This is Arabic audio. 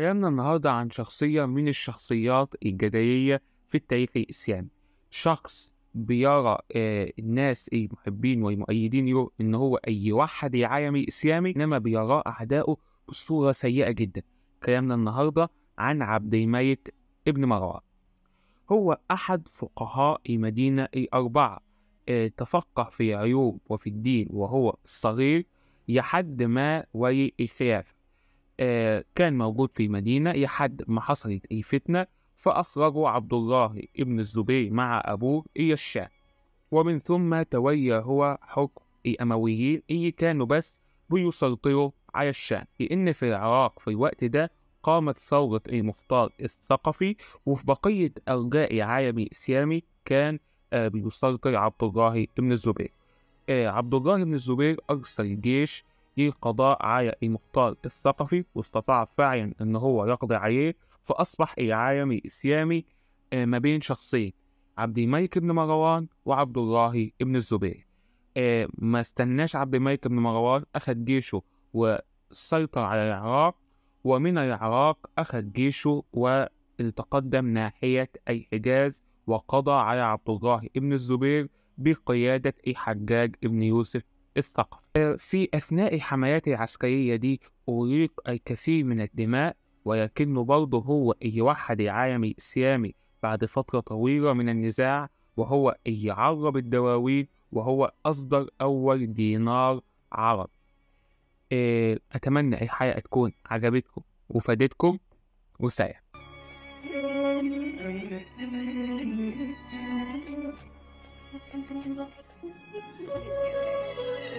كلامنا النهاردة عن شخصية من الشخصيات الجدلية في التاريخ الإسلامي شخص بيرى آه، الناس المحبين والمؤيدين له إن هو أي واحد العالم الإسلامي إنما بيراه أعدائه بصورة سيئة جدا كلامنا النهاردة عن عبد الملك ابن مروان هو أحد فقهاء المدينة الأربعة آه، تفقه في عيوب وفي الدين وهو صغير لحد ما ولي الخلافة آه، كان موجود في المدينة لحد ما حصلت الفتنة فأخرجوا عبد الله ابن الزبير مع أبوه إلى الشام ومن ثم تولى هو حكم الأمويين اللي كانوا بس بيسيطروا على الشام لأن في العراق في الوقت ده قامت ثورة المختار الثقفي وفي بقية أرجاء العالم الإسلامي كان آه، بيسيطر عبد الله ابن الزبير آه، عبد الله بن الزبير أرسل جيش في قضاء على المختار الثقفي واستطاع فعلا ان هو يقضي عليه فاصبح العالم الاسلامي آه، ما بين شخصين عبد الملك بن مروان وعبد الله بن الزبير آه، ما استناش عبد الملك بن مروان اخد جيشه وسيطر على العراق ومن العراق اخد جيشه وتقدم ناحيه الحجاز وقضى على عبد الله بن الزبير بقيادة الحجاج ابن يوسف الثقب في أثناء حملاته العسكرية دي أريق الكثير من الدماء ولكنه برضه هو يوحد العالم الإسلامي بعد فترة طويلة من النزاع وهو يعرب الدواوين وهو أصدر أول دينار عربي آه، أتمنى الحلقة تكون عجبتكم وفادتكم وسلام Thank you.